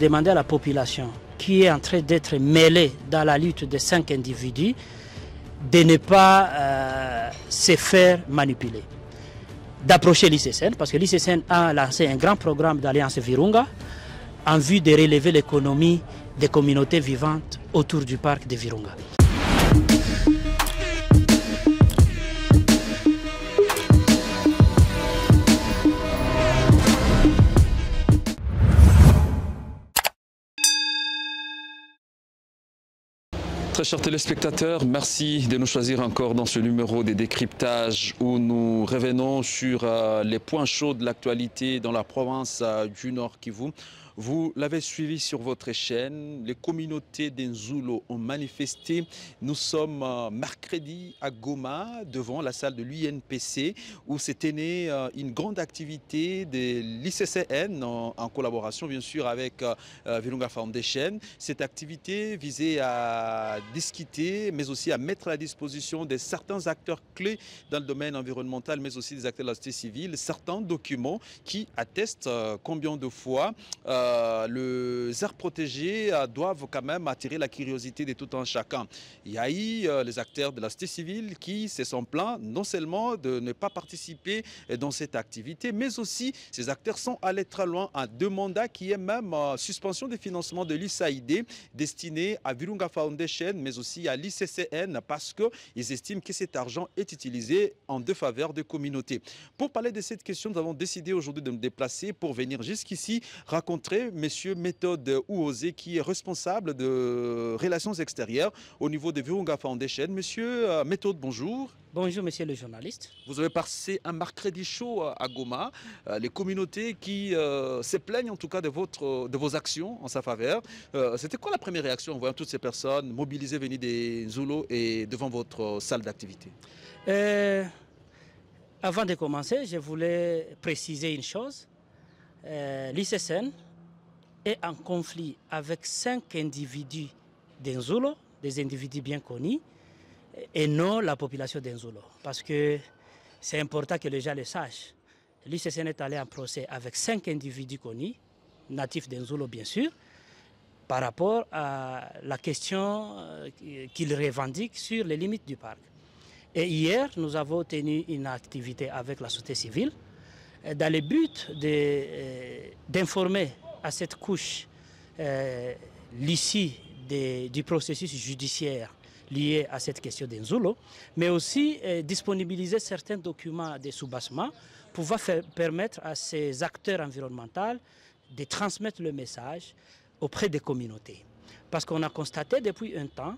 demander à la population qui est en train d'être mêlée dans la lutte des cinq individus de ne pas euh, se faire manipuler. D'approcher l'ICCN, parce que l'ICCN a lancé un grand programme d'alliance Virunga en vue de relever l'économie des communautés vivantes autour du parc de Virunga. chers téléspectateurs, merci de nous choisir encore dans ce numéro des décryptages où nous revenons sur euh, les points chauds de l'actualité dans la province euh, du Nord Kivu. Vous l'avez suivi sur votre chaîne, les communautés d'Enzulo ont manifesté. Nous sommes euh, mercredi à Goma, devant la salle de l'UNPC, où s'est née euh, une grande activité de l'ICCN, en collaboration bien sûr avec euh, Virunga Foundation. Cette activité visait à discuter, mais aussi à mettre à disposition de certains acteurs clés dans le domaine environnemental, mais aussi des acteurs de la société civile, certains documents qui attestent combien de fois... Euh, les aires protégées euh, doivent quand même attirer la curiosité de tout un chacun. Il y a eu euh, les acteurs de la société civile qui se sont plaints non seulement de ne pas participer dans cette activité, mais aussi ces acteurs sont allés très loin à deux mandats qui est même suspension des financements de l'ISAID, destiné à Virunga Foundation, mais aussi à l'ICCN, parce qu'ils estiment que cet argent est utilisé en défaveur des communautés. Pour parler de cette question, nous avons décidé aujourd'hui de nous déplacer pour venir jusqu'ici raconter monsieur Méthode Ouozé, qui est responsable de relations extérieures au niveau de Virunga Foundation. Monsieur euh, Méthode, bonjour. Bonjour, monsieur le journaliste. Vous avez passé un mercredi chaud à Goma. Euh, les communautés qui euh, se plaignent en tout cas de, votre, de vos actions en sa faveur. C'était quoi la première réaction en voyant toutes ces personnes mobilisées venir des Zulos et devant votre salle d'activité Avant de commencer, je voulais préciser une chose. L'ICSN, est en conflit avec cinq individus d'Enzolo, des individus bien connus, et non la population d'Enzolo. Parce que c'est important que les gens le sachent. L'ICCN est allé en procès avec cinq individus connus, natifs d'Enzolo bien sûr, par rapport à la question euh, qu'ils revendiquent sur les limites du parc. Et hier, nous avons tenu une activité avec la société civile euh, dans le but euh, d'informer à cette couche euh, du processus judiciaire lié à cette question d'Enzulo, mais aussi euh, disponibiliser certains documents des sous pour faire, permettre à ces acteurs environnementaux de transmettre le message auprès des communautés. Parce qu'on a constaté depuis un temps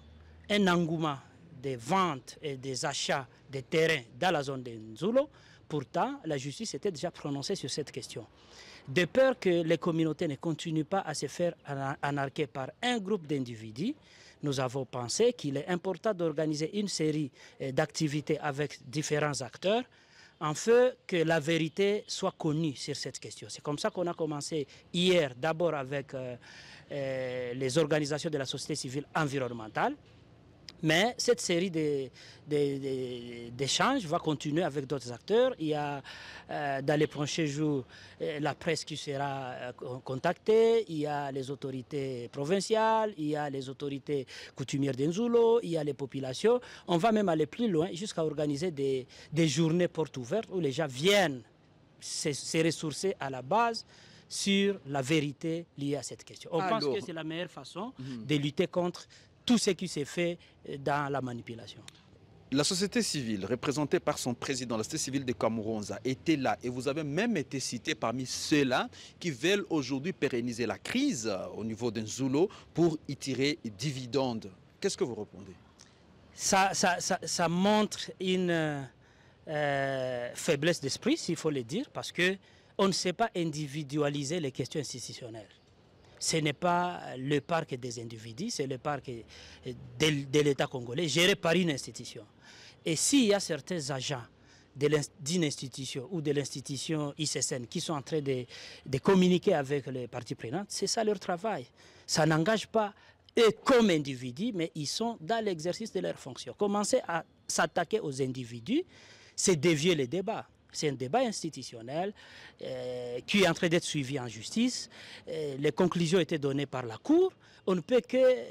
un engouement des ventes et des achats de terrains dans la zone d'Enzulo. Pourtant, la justice était déjà prononcée sur cette question de peur que les communautés ne continuent pas à se faire anarquer par un groupe d'individus. Nous avons pensé qu'il est important d'organiser une série euh, d'activités avec différents acteurs en fait que la vérité soit connue sur cette question. C'est comme ça qu'on a commencé hier, d'abord avec euh, euh, les organisations de la société civile environnementale, mais cette série d'échanges va continuer avec d'autres acteurs. Il y a euh, dans les prochains jours euh, la presse qui sera euh, contactée, il y a les autorités provinciales, il y a les autorités coutumières d'Enzulo, il y a les populations. On va même aller plus loin jusqu'à organiser des, des, journées portes ouvertes où les gens viennent se, ressourcer à la base sur la vérité liée à cette question. On pense que c'est la meilleure façon mhm. de lutter contre tout ce qui s'est fait euh, dans la manipulation. La société civile, représentée par son président, la société civile de Camerounza, était là et vous avez même été cité parmi ceux-là qui veulent aujourd'hui pérenniser la crise euh, au niveau d'un Zulo pour y tirer dividendes. Qu'est-ce que vous répondez ça, ça, montre une euh, faiblesse d'esprit, s'il faut le dire, parce que on ne sait pas individualiser les questions institutionnelles ce n'est pas le parc des individus, c'est le parc euh, de, l'État congolais, géré par une institution. Et s'il y a certains agents d'une institution ou de l'institution ICSN qui sont en train de, communiquer avec les parties prenantes, c'est ça leur travail. Ça n'engage pas eux comme individus, mais ils sont dans l'exercice de leurs fonctions. Commencer à s'attaquer aux individus, c'est dévier le débat. C'est un débat institutionnel euh, qui est en train d'être suivi en justice. Euh, les conclusions étaient données par la Cour. On ne peut que euh,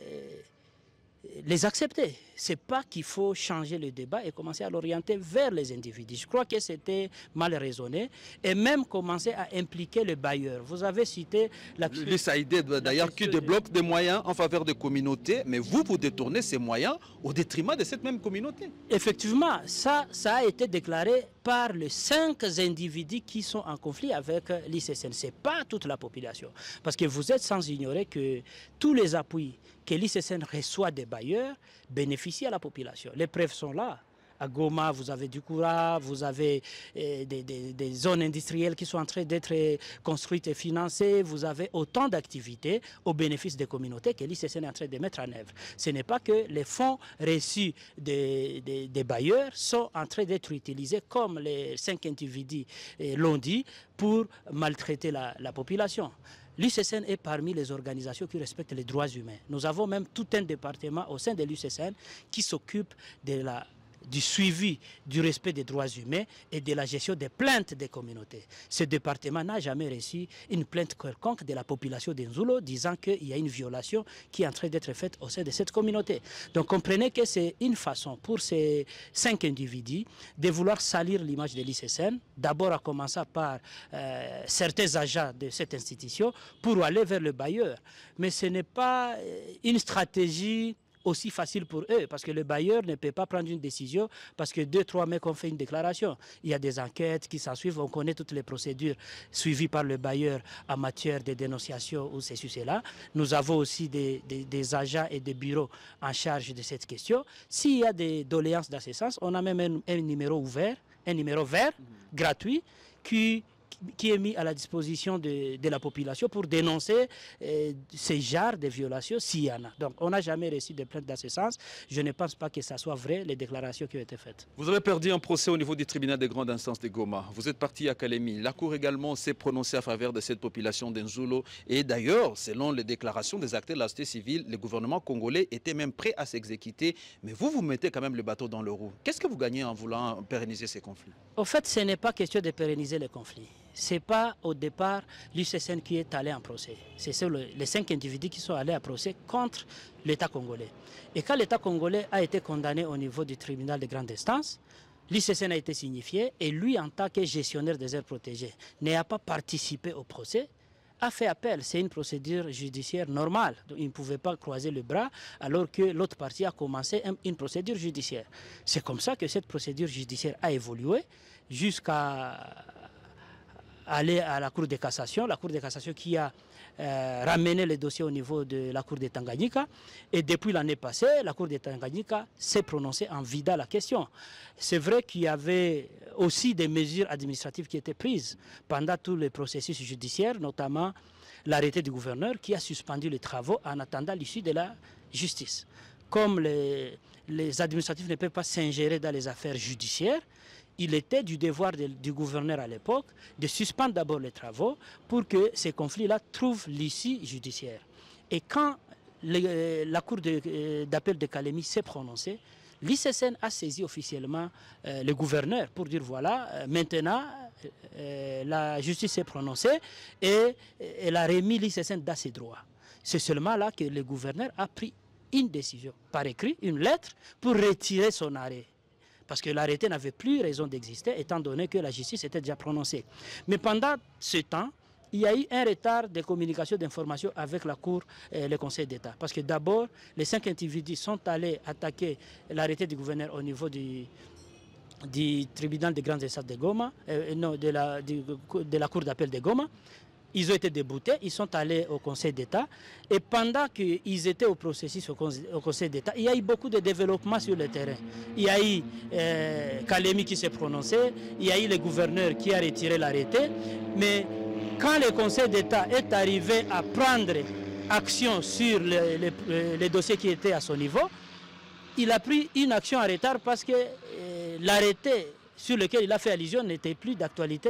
les accepter. C'est pas qu'il faut changer le débat et commencer à l'orienter vers les individus. Je crois que c'était mal raisonné et même commencer à impliquer les bailleurs, Vous avez cité la l'USAID d'ailleurs qui débloque des moyens en faveur des communautés, mais vous vous détournez ces moyens au détriment de cette même communauté. Effectivement, ça ça a été déclaré par les cinq individus qui sont en conflit avec l'ICCN. Ce n'est pas toute la population. Parce que vous êtes sans ignorer que tous les appuis que l'ICCN reçoit des bailleurs bénéficient à la population. Les preuves sont là à Goma, vous avez du courage vous avez eh, des, zones industrielles qui sont en train d'être eh, construites et financées, vous avez autant d'activités au bénéfice des communautés que l'ICCN est en train de mettre en œuvre. Ce n'est pas que les fonds reçus des, bailleurs sont en train d'être utilisés comme les cinq individus eh, l'ont dit pour maltraiter la, population. L'UCSN est parmi les organisations qui respectent les droits humains. Nous avons même tout un département au sein de l'UCSN qui s'occupe de la du suivi du respect des droits humains et de la gestion des plaintes des communautés. Ce département n'a jamais reçu une plainte quelconque de la population de disant qu'il y a une violation qui est en train d'être faite au sein de cette communauté. Donc comprenez que c'est une façon pour ces cinq individus de vouloir salir l'image de l'ICSN, d'abord à commencer par euh, certains agents de cette institution pour aller vers le bailleur. Mais ce n'est pas euh, une stratégie aussi facile pour eux, parce que le bailleur ne peut pas prendre une décision parce que deux, trois mecs ont fait une déclaration. Il y a des enquêtes qui s'en suivent, on connaît toutes les procédures suivies par le bailleur en matière de dénonciation ou ceci, cela. Nous avons aussi des, agents et des bureaux en charge de cette question. S'il y a des doléances dans ce sens, on a même un, numéro ouvert, un numéro vert, mhm. gratuit, qui qui est mis à la disposition de, la population pour dénoncer euh, ces genres de violations s'il y en a. Donc on n'a jamais reçu de plainte dans ce sens. Je ne pense pas que ça soit vrai, les déclarations qui ont été faites. Vous avez perdu un procès au niveau du tribunal des grandes instances de Goma. Vous êtes parti à Kalemi. La Cour également s'est prononcée à faveur de cette population d'Enzulo. Et d'ailleurs, selon les déclarations des acteurs de la société civile, le gouvernement congolais était même prêt à s'exécuter. Mais vous, vous mettez quand même le bateau dans le roue. Qu'est-ce que vous gagnez en voulant pérenniser ces conflits Au fait, ce n'est pas question de pérenniser les conflits n'est pas au départ l'UCCN qui est allé en procès. C'est les cinq individus qui sont allés à procès contre l'État congolais. Et quand l'État congolais a été condamné au niveau du tribunal de grande instance, l'UCCN a été signifié et lui, en tant que gestionnaire des aires protégées, n'ayant pas participé au procès, a fait appel. C'est une procédure judiciaire normale. il ne pouvait pas croiser le bras alors que l'autre partie a commencé une procédure judiciaire. C'est comme ça que cette procédure judiciaire a évolué jusqu'à aller à la Cour de cassation, la Cour de cassation qui a euh, ramené les dossiers au niveau de la Cour de Tanganyika. Et depuis l'année passée, la Cour de Tanganyika s'est prononcée en vida la question. C'est vrai qu'il y avait aussi des mesures administratives qui étaient prises pendant tout le processus judiciaire, notamment l'arrêté du gouverneur qui a suspendu les travaux en attendant l'issue de la justice. Comme les, les administratifs ne peuvent pas s'ingérer dans les affaires judiciaires, il était du devoir du gouverneur à l'époque de suspendre d'abord les travaux pour que ces conflits-là trouvent l'issue judiciaire. Et quand euh, la Cour euh, d'appel de, Calémie s'est prononcée, l'ICSN a saisi officiellement euh, le gouverneur pour dire voilà, maintenant la justice s'est prononcée et elle a remis l'ICSN dans ses droits. C'est seulement là que le gouverneur a pris une décision par écrit, une lettre, pour retirer son arrêt parce que l'arrêté n'avait plus raison d'exister, étant donné que la justice était déjà prononcée. Mais pendant ce temps, il y a eu un retard de communication d'informations avec la Cour et le Conseil d'État. Parce que d'abord, les cinq individus sont allés attaquer l'arrêté du gouverneur au niveau du, tribunal des grandes instances de Goma, euh, non, de la Cour d'appel de Goma. Ils ont été déboutés, ils sont allés au Conseil d'État. Et pendant qu'ils étaient au processus au Conseil d'État, il y a eu beaucoup de développement sur le terrain. Il y a eu euh, Kalemi qui s'est prononcé, il y a eu le gouverneur qui a retiré l'arrêté. Mais quand le Conseil d'État est arrivé à prendre action sur les, dossiers qui étaient à son niveau, il a pris une action à retard parce que euh, l'arrêté sur lequel il a fait allusion n'était plus d'actualité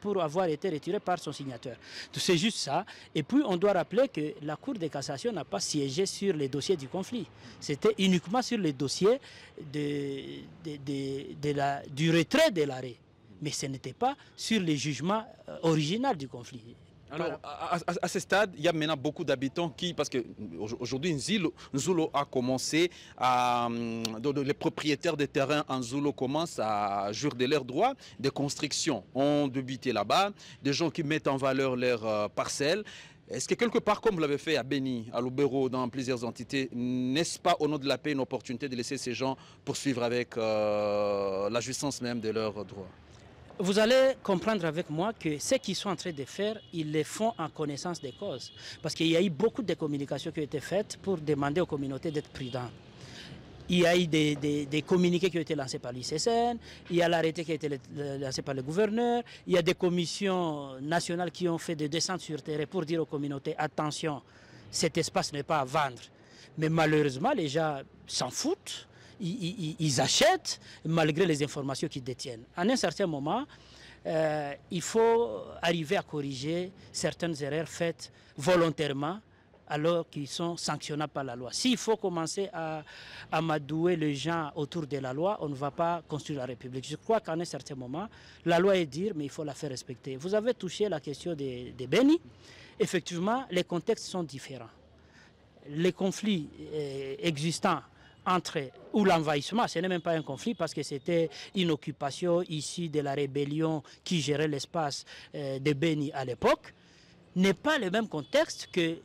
pour avoir été retiré par son signateur. C'est juste ça. Et puis, on doit rappeler que la Cour de cassation n'a pas siégé sur les dossiers du conflit. C'était uniquement sur les dossiers du retrait de l'arrêt. Mais ce n'était pas sur les jugements euh, originaux du conflit. Alors, à, ce stade, il y a maintenant beaucoup d'habitants qui, parce qu'aujourd'hui, Nzulo a commencé à... Hum, les propriétaires des terrains en Zulu commencent à jurer leurs droits. Des constructions ont débuté là-bas, des gens qui mettent en valeur leurs euh, parcelles. Est-ce que quelque part, comme vous l'avez fait à Béni, à Loubero, dans plusieurs entités, n'est-ce pas au nom de la paix une opportunité de laisser ces gens poursuivre avec euh, la jouissance même de leurs droits vous allez comprendre avec moi que ce qu'ils sont en train de faire, ils le font en connaissance des causes. Parce qu'il y a eu beaucoup de communications qui ont été faites pour demander aux communautés d'être prudentes. Il y a eu des, communiqués qui ont été lancés par l'ICSN, il y a l'arrêté qui a été lancé par le gouverneur, il y a des commissions nationales qui ont fait des descentes sur terre pour dire aux communautés attention, cet espace n'est pas à vendre. Mais malheureusement, les gens s'en foutent ils, achètent malgré les informations qu'ils détiennent. À un certain moment, euh, il faut arriver à corriger certaines erreurs faites volontairement alors qu'ils sont sanctionnables par la loi. S'il faut commencer à madouer les gens autour de la loi, on ne va pas construire la République. Je crois qu'à un certain moment, la loi est dire, mais il faut la faire respecter. Vous avez touché la question des, des bénis. Effectivement, les contextes sont différents. Les conflits euh, existants entre ou l'envahissement, ce n'est même pas un conflit parce que c'était une occupation ici de la rébellion qui gérait l'espace euh, de Beni à l'époque, n'est pas le même contexte que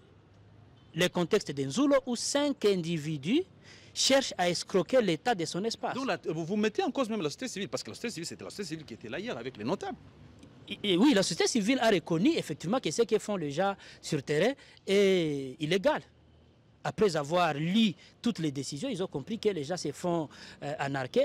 le contexte d'Enzulo où cinq individus cherchent à escroquer l'État de son espace. vous mettez en cause même la société civile, parce que la société civile, c'était la société civile qui était là hier avec les notables. Et oui, la société civile a reconnu effectivement que ce qu'ils font déjà sur terrain est illégal après avoir lu toutes les décisions, ils ont compris que les gens se font euh,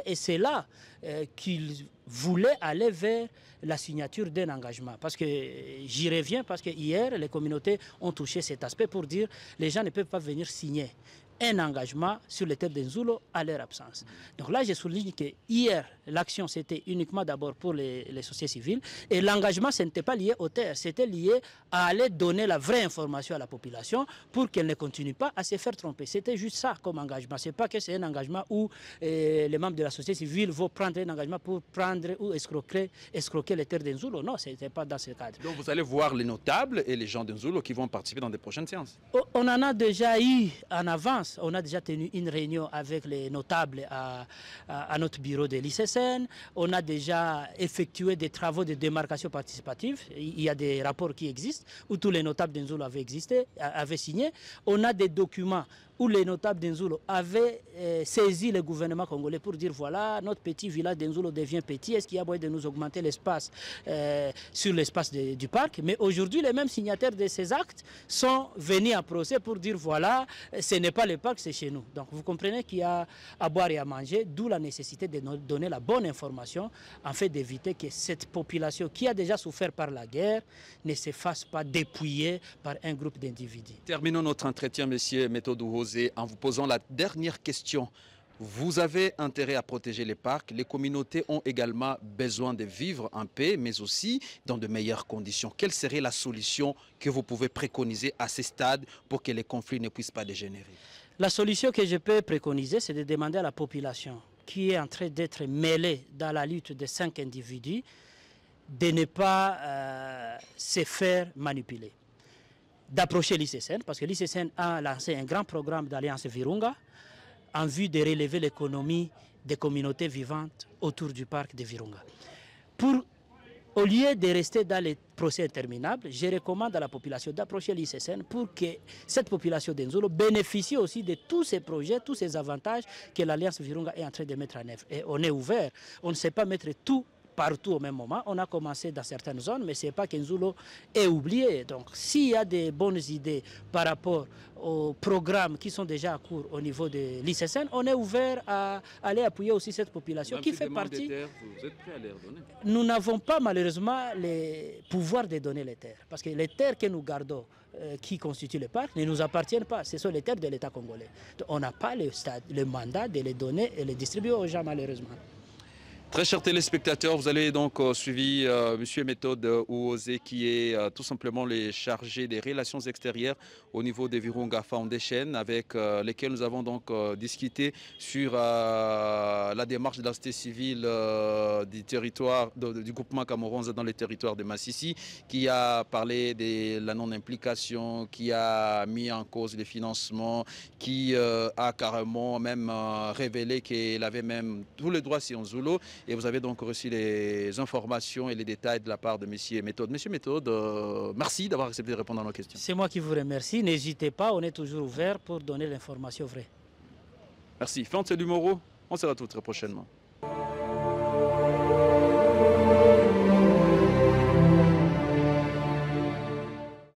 et c'est là euh, qu'ils voulaient aller vers la signature d'un engagement. Parce que euh, j'y reviens, parce que hier, les communautés ont touché cet aspect pour dire les gens ne peuvent pas venir signer un engagement sur les terres des à leur absence. Donc là, je souligne que hier, l'action, c'était uniquement d'abord pour les, les, sociétés civiles et l'engagement, ce n'était pas lié aux terres, c'était lié à aller donner la vraie information à la population pour qu'elle ne continue pas à se faire tromper. C'était juste ça comme engagement. C'est pas que c'est un engagement où euh, les membres de la société civile vont prendre un engagement pour prendre ou escroquer, escroquer les terres des Nzulo. Non, n'était pas dans ce cadre. Donc vous allez voir les notables et les gens des qui vont participer dans des prochaines séances oh, On en a déjà eu en avance on a déjà tenu une réunion avec les notables à, notre bureau de l'ICSN. On a déjà effectué des travaux de démarcation participative. Il y a des rapports qui existent où tous les notables de existé, avaient signé. On a des documents où les notables d'Enzulo avaient euh, saisi le gouvernement congolais pour dire voilà, notre petit village d'Enzulo devient petit, est-ce qu'il y a moyen de nous augmenter l'espace euh, sur l'espace du parc Mais aujourd'hui, les mêmes signataires de ces actes sont venus à procès pour dire voilà, ce n'est pas le parc, c'est chez nous. Donc vous comprenez qu'il y a à boire et à manger, d'où la nécessité de nous donner la bonne information en fait d'éviter que cette population qui a déjà souffert par la guerre ne se fasse pas dépouiller par un groupe d'individus. Terminons notre entretien, monsieur méthode en vous posant la dernière question. Vous avez intérêt à protéger les parcs. Les communautés ont également besoin de vivre en paix, mais aussi dans de meilleures conditions. Quelle serait la solution que vous pouvez préconiser à ce stade pour que les conflits ne puissent pas dégénérer La solution que je peux préconiser, c'est de demander à la population qui est en train d'être mêlée dans la lutte des cinq individus de ne pas euh, se faire manipuler d'approcher l'ICSN parce que l'ICSN a lancé un grand programme d'alliance Virunga en vue de relever l'économie des communautés vivantes autour du parc de Virunga. Pour, au lieu de rester dans les procès interminables, je recommande à la population d'approcher l'ICSN pour que cette population d'Enzolo bénéficie aussi de tous ces projets, tous ces avantages que l'Alliance Virunga est en train de mettre en œuvre. Et on est ouvert, on ne sait pas mettre tout partout au même moment. On a commencé dans certaines zones, mais ce n'est pas qu'Enzulo est oublié. Donc s'il y a des bonnes idées par rapport aux programmes qui sont déjà à cours au niveau de l'ICSN, on est ouvert à aller appuyer aussi cette population qui fait partie... Nous n'avons pas malheureusement les pouvoir de donner les terres, parce que les terres que nous gardons euh, qui constituent le parc ne nous appartiennent pas. Ce sont les terres de l'État congolais. on n'a pas le, le mandat de les donner et les distribuer aux gens, malheureusement. Très chers téléspectateurs, vous avez donc euh, suivi M. Euh, Monsieur Méthode euh, Ouozé, qui est tout simplement le chargé des relations extérieures au niveau des Virunga Foundation avec lesquels nous avons donc discuté sur la démarche de la société civile du territoire du groupement Camerounais dans le territoire de Massissi qui a parlé de la non-implication, qui a mis en cause les financements, qui a carrément même révélé qu'il avait même tous les droits si on zoulot et vous avez donc reçu les informations et les détails de la part de Monsieur Méthode. Monsieur Méthode, euh, merci d'avoir accepté de répondre à nos questions. C'est moi qui vous remercie. N'hésitez pas, on est toujours ouvert pour donner l'information vraie. Merci. Fante moro. on se retrouve très prochainement.